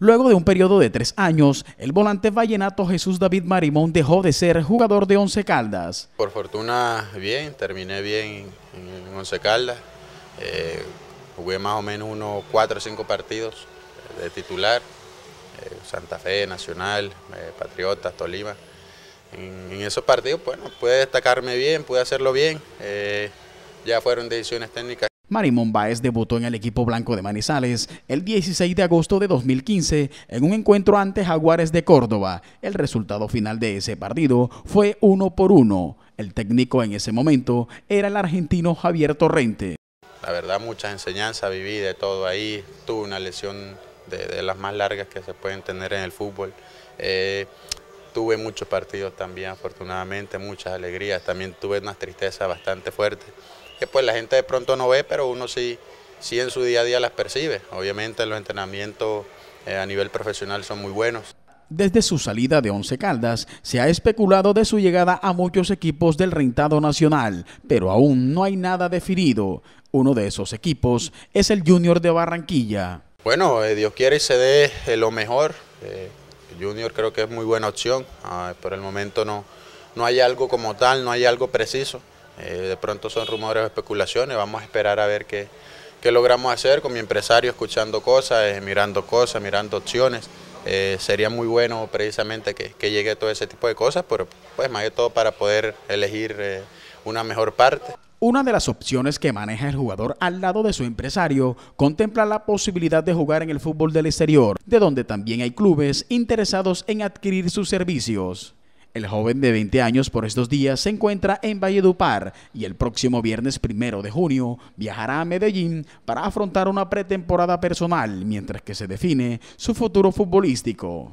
Luego de un periodo de tres años, el volante vallenato Jesús David Marimón dejó de ser jugador de Once Caldas. Por fortuna, bien, terminé bien en, Once Caldas. Eh, jugué más o menos unos cuatro o cinco partidos de titular. Eh, Santa Fe, Nacional, eh, Patriotas, Tolima. En, en, esos partidos, bueno, pude destacarme bien, pude hacerlo bien. ya fueron decisiones técnicas. Marimón Baez debutó en el equipo blanco de Manizales el 16 de agosto de 2015 en un encuentro ante Jaguares de Córdoba. El resultado final de ese partido fue uno por uno. El técnico en ese momento era el argentino Javier Torrente. La verdad, muchas enseñanzas, viví de todo ahí. Tuve una lesión de, las más largas que se pueden tener en el fútbol. Eh, tuve muchos partidos también, afortunadamente, muchas alegrías. También tuve unas tristezas bastante fuertes que pues la gente de pronto no ve, pero uno sí, sí en su día a día las percibe. Obviamente los entrenamientos eh, a nivel profesional son muy buenos. Desde su salida de Once Caldas, se ha especulado de su llegada a muchos equipos del rentado nacional, pero aún no hay nada definido. Uno de esos equipos es el Junior de Barranquilla. Bueno, eh, Dios quiere y se dé eh, lo mejor. Junior creo que es muy buena opción. Ah, por el momento no, no hay algo como tal, no hay algo preciso. Eh, de pronto son rumores o especulaciones, vamos a esperar a ver qué, logramos hacer con mi empresario, escuchando cosas, eh, mirando cosas, mirando opciones. Eh, sería muy bueno precisamente que, llegue todo ese tipo de cosas, pero pues más que todo para poder elegir una mejor parte. Una de las opciones que maneja el jugador al lado de su empresario contempla la posibilidad de jugar en el fútbol del exterior, de donde también hay clubes interesados en adquirir sus servicios. El joven de 20 años por estos días se encuentra en Valledupar y el próximo viernes primero de junio viajará a Medellín para afrontar una pretemporada personal mientras que se define su futuro futbolístico.